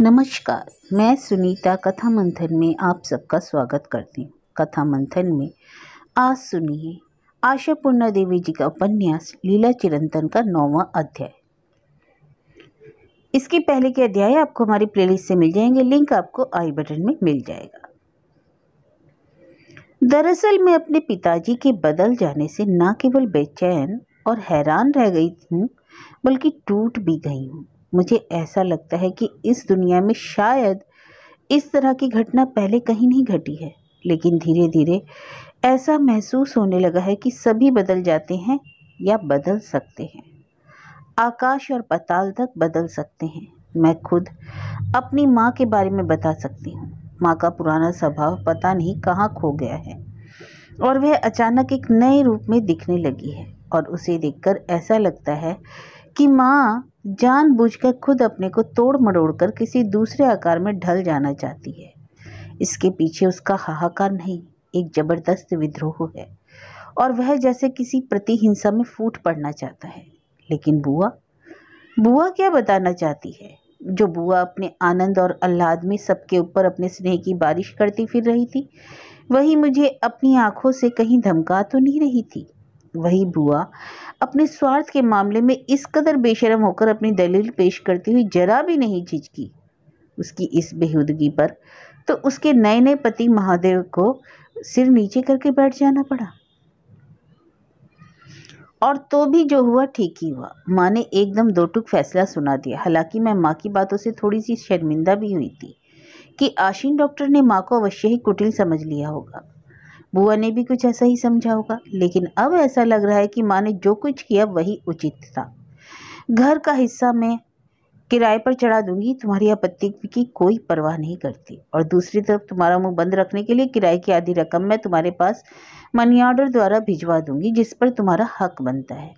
नमस्कार मैं सुनीता कथा मंथन में आप सबका स्वागत करती हूँ कथा मंथन में आज सुनिए आशा पूर्णा देवी जी का उपन्यास लीला चिरंतन का नौवा अध्याय इसके पहले के अध्याय आपको हमारी प्लेलिस्ट से मिल जाएंगे लिंक आपको आई बटन में मिल जाएगा दरअसल मैं अपने पिताजी के बदल जाने से न केवल बेचैन और हैरान रह गई हूँ बल्कि टूट भी गई हूँ मुझे ऐसा लगता है कि इस दुनिया में शायद इस तरह की घटना पहले कहीं नहीं घटी है लेकिन धीरे धीरे ऐसा महसूस होने लगा है कि सभी बदल जाते हैं या बदल सकते हैं आकाश और पताल तक बदल सकते हैं मैं खुद अपनी माँ के बारे में बता सकती हूँ माँ का पुराना स्वभाव पता नहीं कहाँ खो गया है और वह अचानक एक नए रूप में दिखने लगी है और उसे देखकर ऐसा लगता है कि माँ जानबूझकर खुद अपने को तोड़ मरोड़ कर किसी दूसरे आकार में ढल जाना चाहती है इसके पीछे उसका हाहाकार नहीं एक जबरदस्त विद्रोह है और वह जैसे किसी प्रतिहिंसा में फूट पड़ना चाहता है लेकिन बुआ बुआ क्या बताना चाहती है जो बुआ अपने आनंद और अल्लाद में सबके ऊपर अपने स्नेह की बारिश करती फिर रही थी वही मुझे अपनी आंखों से कहीं धमका तो नहीं रही थी वही बुआ अपने स्वार्थ के मामले में इस कदर बेशरम होकर अपनी दलील पेश करती हुई जरा भी नहीं झिझकी उसकी इस बेहूदगी पर तो उसके नए नए पति महादेव को सिर नीचे करके बैठ जाना पड़ा और तो भी जो हुआ ठीक ही हुआ माँ ने एकदम दो टुक फैसला सुना दिया हालांकि मैं माँ की बातों से थोड़ी सी शर्मिंदा भी हुई थी कि आशीन डॉक्टर ने माँ को अवश्य ही कुटिल समझ लिया होगा बुआ ने भी कुछ ऐसा ही समझा होगा लेकिन अब ऐसा लग रहा है कि माँ ने जो कुछ किया वही उचित था घर का हिस्सा मैं किराए पर चढ़ा दूंगी तुम्हारी आपत्ति की कोई परवाह नहीं करती और दूसरी तरफ तुम्हारा मुंह बंद रखने के लिए किराए की आधी रकम मैं तुम्हारे पास मनी ऑर्डर द्वारा भिजवा दूंगी जिस पर तुम्हारा हक बनता है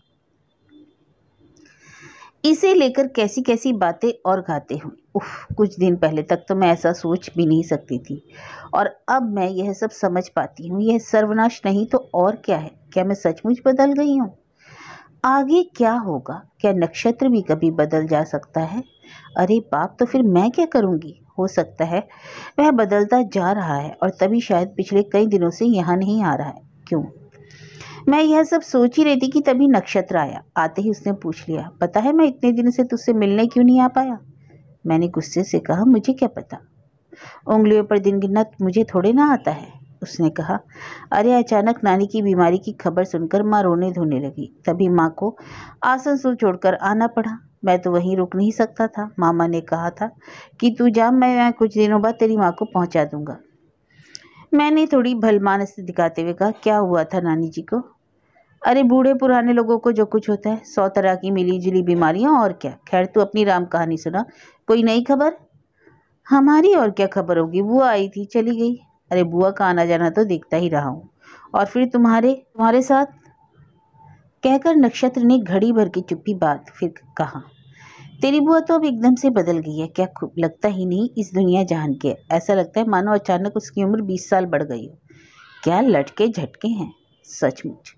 इसे लेकर कैसी कैसी बातें और गाते हुए उफ कुछ दिन पहले तक तो मैं ऐसा सोच भी नहीं सकती थी और अब मैं यह सब समझ पाती हूँ यह सर्वनाश नहीं तो और क्या है क्या मैं सचमुच बदल गई हूँ आगे क्या होगा क्या नक्षत्र भी कभी बदल जा सकता है अरे बाप तो फिर मैं क्या करूँगी हो सकता है वह बदलता जा रहा है और तभी शायद पिछले कई दिनों से यहाँ नहीं आ रहा है क्यों मैं यह सब सोच ही रही थी कि तभी नक्षत्र आया आते ही उसने पूछ लिया पता है मैं इतने दिन से तुझसे मिलने क्यों नहीं आ पाया मैंने गुस्से से कहा मुझे क्या पता उंगलियों पर दिन गिनना मुझे थोड़े ना आता है उसने कहा अरे अचानक नानी की बीमारी की खबर सुनकर माँ रोने धोने लगी तभी माँ को आसनसोल छोड़कर आना पड़ा मैं तो वहीं रुक नहीं सकता था मामा ने कहा था कि तू जा मैं कुछ दिनों बाद तेरी माँ को पहुँचा दूँगा मैंने थोड़ी भलमान से दिखाते हुए कहा क्या हुआ था नानी जी को अरे बूढ़े पुराने लोगों को जो कुछ होता है सौ तरह की मिली जुली बीमारियां और क्या खैर तू अपनी राम कहानी सुना कोई नई खबर हमारी और क्या खबर होगी बुआ आई थी चली गई अरे बुआ का आना जाना तो देखता ही रहा हूँ और फिर तुम्हारे तुम्हारे साथ कहकर नक्षत्र ने घड़ी भर की चुप्पी बात फिर कहा तेरी बुआ तो अब एकदम से बदल गई है क्या लगता ही नहीं इस दुनिया जान के ऐसा लगता है मानो अचानक उसकी उम्र बीस साल बढ़ गई हो क्या लटके झटके हैं सचमुच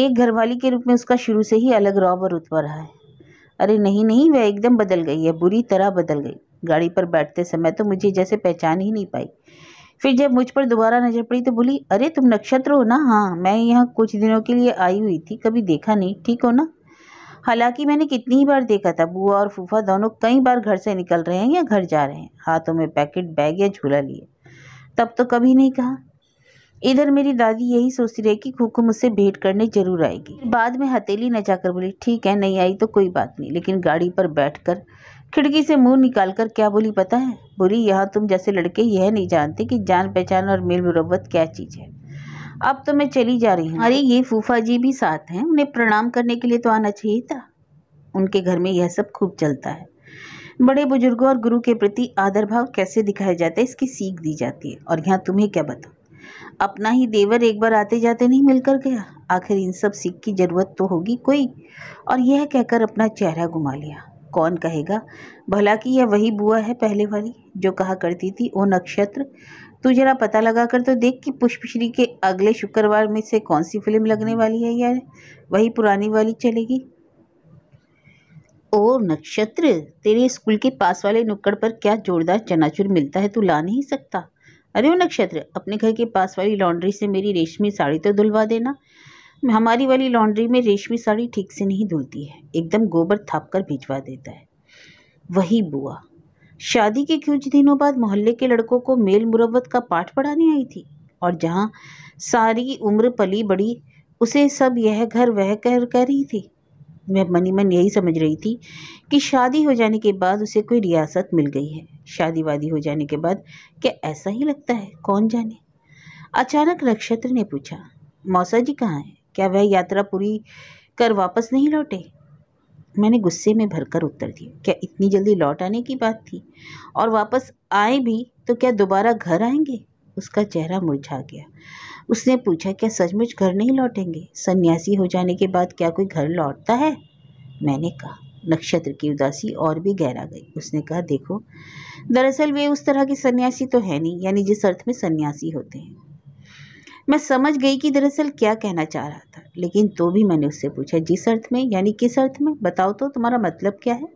एक घरवाली के रूप में उसका शुरू से ही अलग रौब और रुतबा रहा है अरे नहीं नहीं वह एकदम बदल गई है बुरी तरह बदल गई गाड़ी पर बैठते समय तो मुझे जैसे पहचान ही नहीं पाई फिर जब मुझ पर दोबारा नजर पड़ी तो बोली अरे तुम नक्षत्र हो ना हाँ मैं यहाँ कुछ दिनों के लिए आई हुई थी कभी देखा नहीं ठीक हो ना हालांकि मैंने कितनी ही बार देखा था बुआ और फूफा दोनों कई बार घर से निकल रहे हैं या घर जा रहे हैं हाथों में पैकेट बैग या झूला लिए तब तो कभी नहीं कहा इधर मेरी दादी यही सोचती रही कि कुकू मुझसे भेंट करने जरूर आएगी बाद में हथेली न जाकर बोली ठीक है नहीं आई तो कोई बात नहीं लेकिन गाड़ी पर बैठकर खिड़की से मुंह निकालकर क्या बोली पता है बोली यहाँ तुम जैसे लड़के यह नहीं जानते कि जान पहचान और मेल मुरबत क्या चीज़ है अब तो मैं चली जा रही हूँ अरे ये फूफा जी भी साथ हैं उन्हें प्रणाम करने के लिए तो आना चाहिए था उनके घर में यह सब खूब चलता है बड़े बुजुर्गों और गुरु के प्रति आदर भाव कैसे दिखाया जाता है इसकी सीख दी जाती है और यहाँ तुम्हें क्या बताओ अपना ही देवर एक बार आते जाते नहीं मिलकर गया आखिर इन सब सिख की ज़रूरत तो होगी कोई और यह कहकर अपना चेहरा घुमा लिया कौन कहेगा भला कि यह वही बुआ है पहले वाली जो कहा करती थी ओ नक्षत्र तू जरा पता लगा कर तो देख कि पुष्पश्री के अगले शुक्रवार में से कौन सी फिल्म लगने वाली है यार वही पुरानी वाली चलेगी ओ नक्षत्र तेरे स्कूल के पास वाले नुक्कड़ पर क्या जोरदार चनाचूर मिलता है तू ला नहीं सकता अरे नक्षत्र अपने घर के पास वाली लॉन्ड्री से मेरी रेशमी साड़ी तो धुलवा देना हमारी वाली लॉन्ड्री में रेशमी साड़ी ठीक से नहीं धुलती है एकदम गोबर थाप कर भिजवा देता है वही बुआ शादी के कुछ दिनों बाद मोहल्ले के लड़कों को मेल मुरवत का पाठ पढ़ाने आई थी और जहाँ सारी उम्र पली बड़ी उसे सब यह घर वह कर कह रही थी मैं मनी मन यही समझ रही थी कि शादी हो जाने के बाद उसे कोई रियासत मिल गई है शादी वादी हो जाने के बाद क्या ऐसा ही लगता है कौन जाने अचानक नक्षत्र ने पूछा मौसा जी कहाँ हैं क्या वह यात्रा पूरी कर वापस नहीं लौटे मैंने गुस्से में भरकर उत्तर दिया क्या इतनी जल्दी लौट आने की बात थी और वापस आए भी तो क्या दोबारा घर आएंगे उसका चेहरा मुरझा गया उसने पूछा क्या सचमुच घर नहीं लौटेंगे सन्यासी हो जाने के बाद क्या कोई घर लौटता है मैंने कहा नक्षत्र की उदासी और भी गहरा गई उसने कहा देखो दरअसल वे उस तरह के सन्यासी तो है नहीं यानी जिस अर्थ में सन्यासी होते हैं मैं समझ गई कि दरअसल क्या कहना चाह रहा था लेकिन तो भी मैंने उससे पूछा जिस अर्थ में यानी किस अर्थ में बताओ तो तुम्हारा मतलब क्या है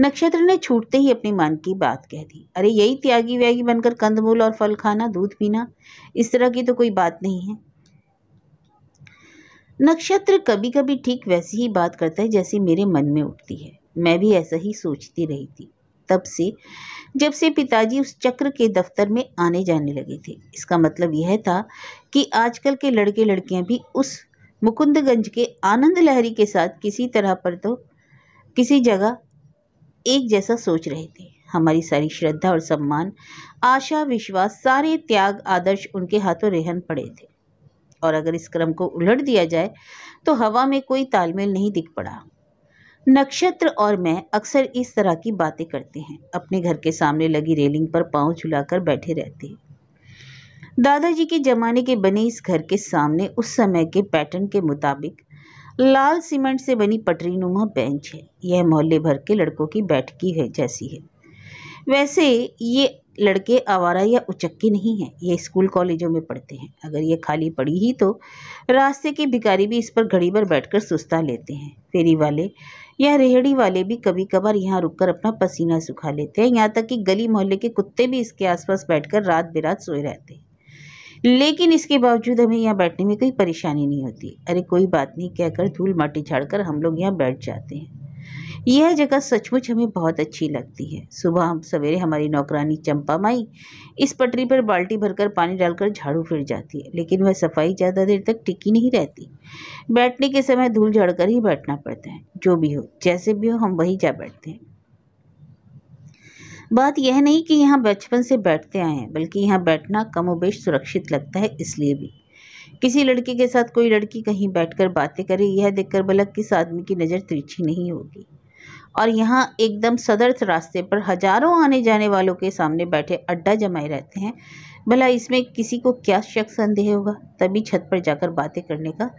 नक्षत्र ने छूटते ही अपने मन की बात कह दी अरे यही त्यागी व्यागी बनकर कंदमूल और फल खाना दूध पीना इस तरह की तो कोई बात नहीं है नक्षत्र कभी कभी ठीक वैसी ही बात करता है जैसी मेरे मन में उठती है मैं भी ऐसा ही सोचती रही थी तब से जब से पिताजी उस चक्र के दफ्तर में आने जाने लगे थे इसका मतलब यह था कि आजकल के लड़के लड़कियां भी उस मुकुंदगंज के आनंद लहरी के साथ किसी तरह पर तो किसी जगह एक जैसा सोच रहे थे हमारी सारी श्रद्धा और सम्मान आशा विश्वास सारे त्याग आदर्श उनके हाथों रेहन पड़े थे और अगर इस क्रम को उलट दिया जाए तो हवा में कोई तालमेल नहीं दिख पड़ा नक्षत्र और मैं अक्सर इस तरह की बातें करते हैं अपने घर के सामने लगी रेलिंग पर पांव झुलाकर बैठे रहते हैं दादाजी के ज़माने के बने इस घर के सामने उस समय के पैटर्न के मुताबिक लाल सीमेंट से बनी पटरी नुमा बेंच है यह मोहल्ले भर के लड़कों की बैठकी है जैसी है वैसे ये लड़के आवारा या उचक्के नहीं हैं ये स्कूल कॉलेजों में पढ़ते हैं अगर ये खाली पड़ी ही तो रास्ते के भिकारी भी इस पर घड़ी भर बैठ सुस्ता लेते हैं फेरी वाले या रेहड़ी वाले भी कभी कभार यहाँ रुककर अपना पसीना सुखा लेते हैं यहाँ तक कि गली मोहल्ले के कुत्ते भी इसके आसपास बैठकर रात बिरात सोए रहते हैं लेकिन इसके बावजूद हमें यहाँ बैठने में कोई परेशानी नहीं होती अरे कोई बात नहीं कहकर धूल माटी झाड़कर हम लोग यहाँ बैठ जाते हैं यह जगह सचमुच हमें बहुत अच्छी लगती है सुबह हम सवेरे हमारी नौकरानी चंपा माई इस पटरी पर बाल्टी भरकर पानी डालकर झाड़ू फिर जाती है लेकिन वह सफाई ज़्यादा देर तक टिकी नहीं रहती बैठने के समय धूल झाड़कर ही बैठना पड़ता है जो भी हो जैसे भी हो हम वहीं जा बैठते हैं बात यह नहीं कि यहाँ बचपन से बैठते आए हैं बल्कि यहाँ बैठना कम उबेश सुरक्षित लगता है इसलिए भी किसी लड़के के साथ कोई लड़की कहीं बैठकर बातें करे यह देखकर भला किस आदमी की नज़र तिरछी नहीं होगी और यहाँ एकदम सदर्थ रास्ते पर हजारों आने जाने वालों के सामने बैठे अड्डा जमाए रहते हैं भला इसमें किसी को क्या शक संदेह होगा तभी छत पर जाकर बातें करने का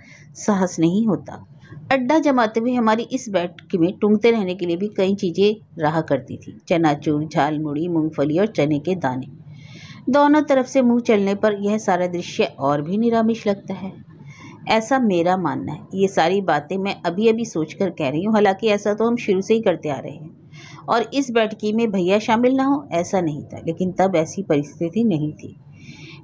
साहस नहीं होता अड्डा जमाते हुए हमारी इस बैठक में टूंगते रहने के लिए भी कई चीज़ें रहा करती थी चनाचूर झाल मुड़ी मूँगफली और चने के दाने दोनों तरफ से मुंह चलने पर यह सारा दृश्य और भी निरामिश लगता है ऐसा मेरा मानना है ये सारी बातें मैं अभी अभी सोच कर कह रही हूँ हालांकि ऐसा तो हम शुरू से ही करते आ रहे हैं और इस बैठकी में भैया शामिल ना हो ऐसा नहीं था लेकिन तब ऐसी परिस्थिति नहीं थी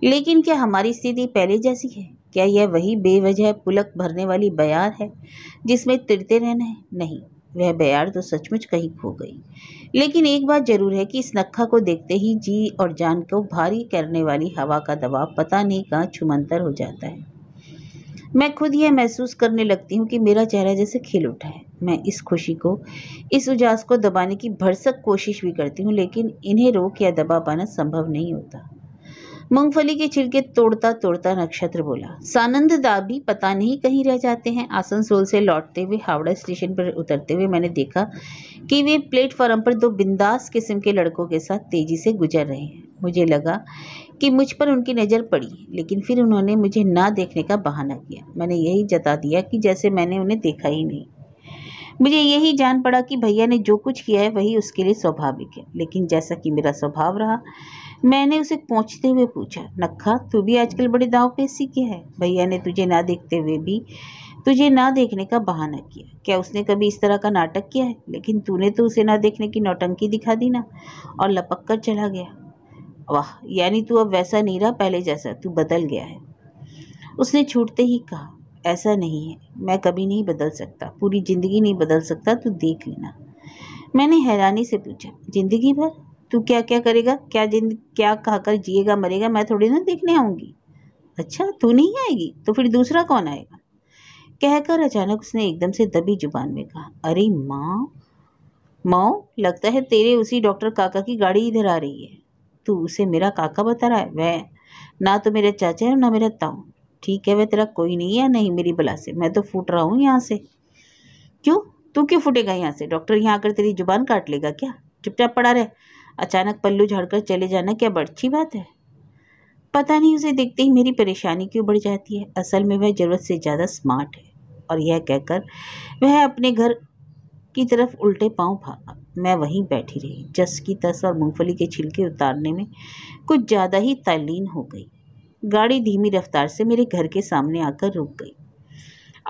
लेकिन क्या हमारी स्थिति पहले जैसी है क्या यह वही बेवजह पुलक भरने वाली बयार है जिसमें तिरते रहना है नहीं वह बयार तो सचमुच कहीं खो गई लेकिन एक बात जरूर है कि इस नखा को देखते ही जी और जान को भारी करने वाली हवा का दबाव पता नहीं कहाँ छुमंतर हो जाता है मैं खुद यह महसूस करने लगती हूँ कि मेरा चेहरा जैसे खिल उठा है मैं इस खुशी को इस उजास को दबाने की भरसक कोशिश भी करती हूँ लेकिन इन्हें रोक या दबा पाना संभव नहीं होता मूंगफली के छिलके तोड़ता तोड़ता नक्षत्र बोला सानंद दा भी पता नहीं कहीं रह जाते हैं आसनसोल से लौटते हुए हावड़ा स्टेशन पर उतरते हुए मैंने देखा कि वे प्लेटफॉर्म पर दो बिंदास किस्म के लड़कों के साथ तेज़ी से गुजर रहे हैं मुझे लगा कि मुझ पर उनकी नज़र पड़ी लेकिन फिर उन्होंने मुझे ना देखने का बहाना किया मैंने यही जता दिया कि जैसे मैंने उन्हें देखा ही नहीं मुझे यही जान पड़ा कि भैया ने जो कुछ किया है वही उसके लिए स्वाभाविक है लेकिन जैसा कि मेरा स्वभाव रहा मैंने उसे पहुँचते हुए पूछा नखा तू भी आजकल बड़े दाव पेशी के है भैया ने तुझे ना देखते हुए भी तुझे ना देखने का बहाना किया क्या उसने कभी इस तरह का नाटक किया है लेकिन तूने तो उसे ना देखने की नौटंकी दिखा दी ना और लपक कर चला गया वाह यानी तू अब वैसा नहीं रहा पहले जैसा तू बदल गया है उसने छूटते ही कहा ऐसा नहीं है मैं कभी नहीं बदल सकता पूरी ज़िंदगी नहीं बदल सकता तू देख लेना मैंने हैरानी से पूछा ज़िंदगी भर तू क्या क्या करेगा क्या जिंद क्या खाकर जिएगा मरेगा मैं थोड़ी ना देखने आऊँगी अच्छा तू नहीं आएगी तो फिर दूसरा कौन आएगा कहकर अचानक उसने एकदम से दबी जुबान में कहा अरे माँ माओ लगता है तेरे उसी डॉक्टर काका की गाड़ी इधर आ रही है तू उसे मेरा काका बता रहा है वह ना तो मेरा चाचा है ना मेरा ताऊ ठीक है वह तेरा कोई नहीं है नहीं मेरी बला से मैं तो फूट रहा हूँ यहाँ से क्यों तू क्यों फूटेगा यहाँ से डॉक्टर यहाँ आकर तेरी जुबान काट लेगा क्या चुपचाप पड़ा रहे अचानक पल्लू झाड़कर चले जाना क्या बड़ी बात है पता नहीं उसे देखते ही मेरी परेशानी क्यों बढ़ जाती है असल में वह ज़रूरत से ज़्यादा स्मार्ट है और यह कहकर वह अपने घर की तरफ उल्टे पांव भागा मैं वहीं बैठी रही जस की तस और मूँगफली के छिलके उतारने में कुछ ज़्यादा ही तलीन हो गई गाड़ी धीमी रफ्तार से मेरे घर के सामने आकर रुक गई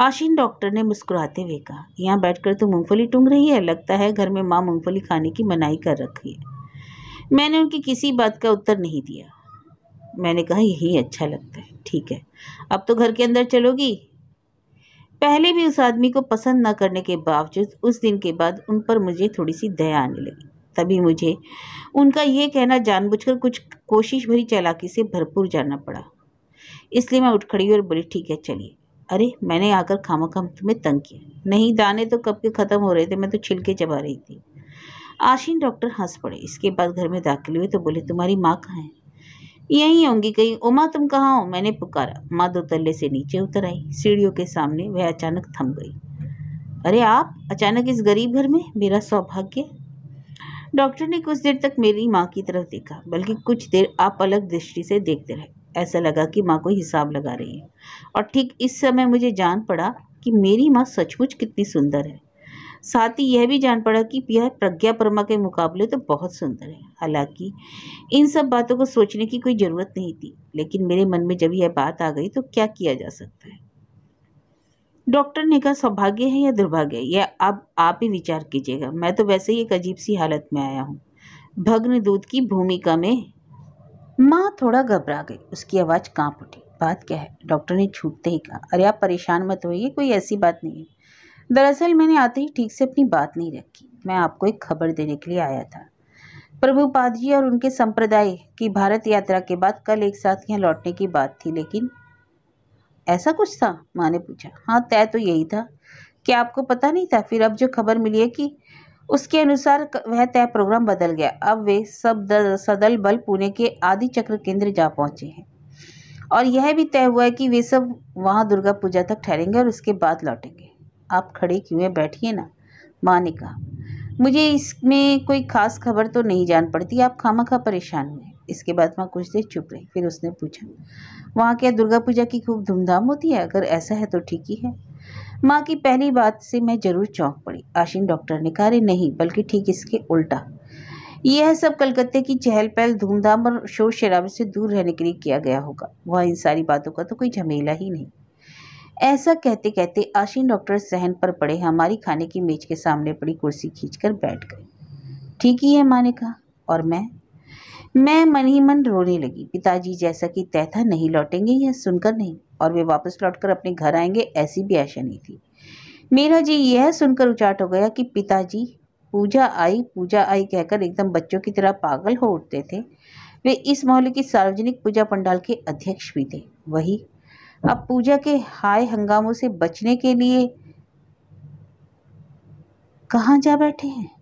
आशीन डॉक्टर ने मुस्कुराते हुए कहा यहाँ बैठकर तो मूंगफली टूंग रही है लगता है घर में माँ मूंगफली खाने की मनाही कर रखी है मैंने उनकी किसी बात का उत्तर नहीं दिया मैंने कहा यही अच्छा लगता है ठीक है अब तो घर के अंदर चलोगी पहले भी उस आदमी को पसंद ना करने के बावजूद उस दिन के बाद उन पर मुझे थोड़ी सी दया आने लगी तभी मुझे उनका ये कहना जानबूझकर कुछ कोशिश भरी चालाकी से भरपूर जाना पड़ा इसलिए मैं उठ खड़ी और बोली ठीक है चलिए अरे मैंने आकर खामा खाम तुम्हें तंग किया नहीं दाने तो कब के ख़त्म हो रहे थे मैं तो छिलके चबा रही थी आशीन डॉक्टर हंस पड़े इसके बाद घर में दाखिल हुए तो बोले तुम्हारी माँ कहाँ है यहीं होंगी कहीं उमा तुम कहाँ हो मैंने पुकारा माँ दो तल्ले से नीचे उतर आई सीढ़ियों के सामने वह अचानक थम गई अरे आप अचानक इस गरीब घर में मेरा सौभाग्य डॉक्टर ने कुछ देर तक मेरी माँ की तरफ देखा बल्कि कुछ देर आप अलग दृष्टि से देखते रहे ऐसा लगा कि माँ को हिसाब लगा रही है और ठीक इस समय मुझे जान पड़ा कि मेरी माँ सचमुच कितनी सुंदर है साथ ही यह भी जान पड़ा कि यह प्रज्ञा परमा के मुकाबले तो बहुत सुंदर है हालांकि इन सब बातों को सोचने की कोई ज़रूरत नहीं थी लेकिन मेरे मन में जब यह बात आ गई तो क्या किया जा सकता है डॉक्टर ने कहा सौभाग्य है या दुर्भाग्य है यह अब आप ही विचार कीजिएगा मैं तो वैसे ही एक अजीब सी हालत में आया हूँ भग्न दूध की भूमिका में माँ थोड़ा घबरा गई उसकी आवाज़ कांप उठी बात क्या है डॉक्टर ने छूटते ही कहा अरे आप परेशान मत होइए कोई ऐसी बात नहीं है दरअसल मैंने आते ही ठीक से अपनी बात नहीं रखी मैं आपको एक खबर देने के लिए आया था प्रभु जी और उनके संप्रदाय की भारत यात्रा के बाद कल एक साथ यहाँ लौटने की बात थी लेकिन ऐसा कुछ था माँ ने पूछा हाँ तय तो यही था क्या आपको पता नहीं था फिर अब जो खबर मिली है कि उसके अनुसार वह तय प्रोग्राम बदल गया अब वे सब दल, सदल बल पुणे के आदि चक्र केंद्र जा पहुँचे हैं और यह भी तय हुआ है कि वे सब वहाँ दुर्गा पूजा तक ठहरेंगे और उसके बाद लौटेंगे आप खड़े क्यों हैं बैठिए ना माँ ने कहा मुझे इसमें कोई ख़ास खबर तो नहीं जान पड़ती आप खामा खा परेशान हुए इसके बाद माँ कुछ देर चुप रही फिर उसने पूछा वहाँ क्या दुर्गा पूजा की खूब धूमधाम होती है अगर ऐसा है तो ठीक ही है माँ की पहली बात से मैं ज़रूर चौंक पड़ी आशीन डॉक्टर ने कहा नहीं बल्कि ठीक इसके उल्टा यह सब कलकत्ते की चहल पहल धूमधाम और शोर शराबे से दूर रहने के लिए किया गया होगा वहाँ इन सारी बातों का तो कोई झमेला ही नहीं ऐसा कहते कहते आशीन डॉक्टर सहन पर पड़े हमारी खाने की मेज के सामने पड़ी कुर्सी खींचकर बैठ गए ठीक ही है माँ ने कहा और मैं मैं मन ही मन रोने लगी पिताजी जैसा कि तय था नहीं लौटेंगे यह सुनकर नहीं और वे वापस लौटकर अपने घर आएंगे ऐसी भी आशा नहीं थी मेरा जी यह सुनकर उचाट हो गया कि पिताजी पूजा आई पूजा आई कहकर एकदम बच्चों की तरह पागल हो उठते थे वे इस मोहल्ले की सार्वजनिक पूजा पंडाल के अध्यक्ष भी थे वही अब पूजा के हाय हंगामों से बचने के लिए कहाँ जा बैठे हैं